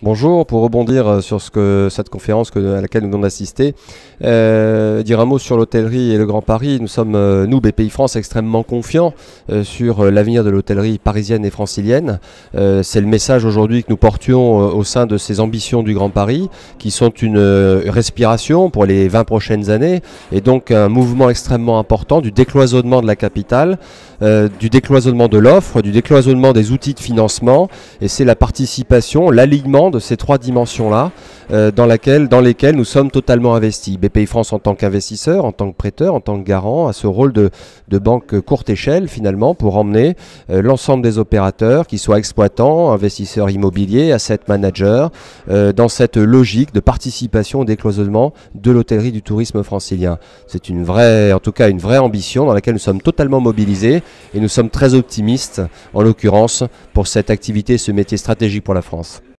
Bonjour, pour rebondir euh, sur ce que, cette conférence à laquelle nous venons d'assister, euh, dire un mot sur l'hôtellerie et le Grand Paris. Nous sommes, euh, nous, BPI France, extrêmement confiants sur l'avenir de l'hôtellerie parisienne et francilienne. C'est le message aujourd'hui que nous portions au sein de ces ambitions du Grand Paris, qui sont une respiration pour les 20 prochaines années, et donc un mouvement extrêmement important du décloisonnement de la capitale, du décloisonnement de l'offre, du décloisonnement des outils de financement, et c'est la participation, l'alignement de ces trois dimensions-là euh, dans, lesquelles nous sommes totalement investis. BPI France en tant qu'investisseur, en tant que prêteur, en tant que garant, a ce rôle de, banque courte échelle finalement pour emmener euh, l'ensemble des opérateurs, qu'ils soient exploitants, investisseurs immobiliers, asset managers, euh, dans cette logique de participation au décloisonnement de l'hôtellerie du tourisme francilien. C'est une vraie, en tout cas une vraie ambition dans laquelle nous sommes totalement mobilisés et nous sommes très optimistes en l'occurrence pour cette activité ce métier stratégique pour la France.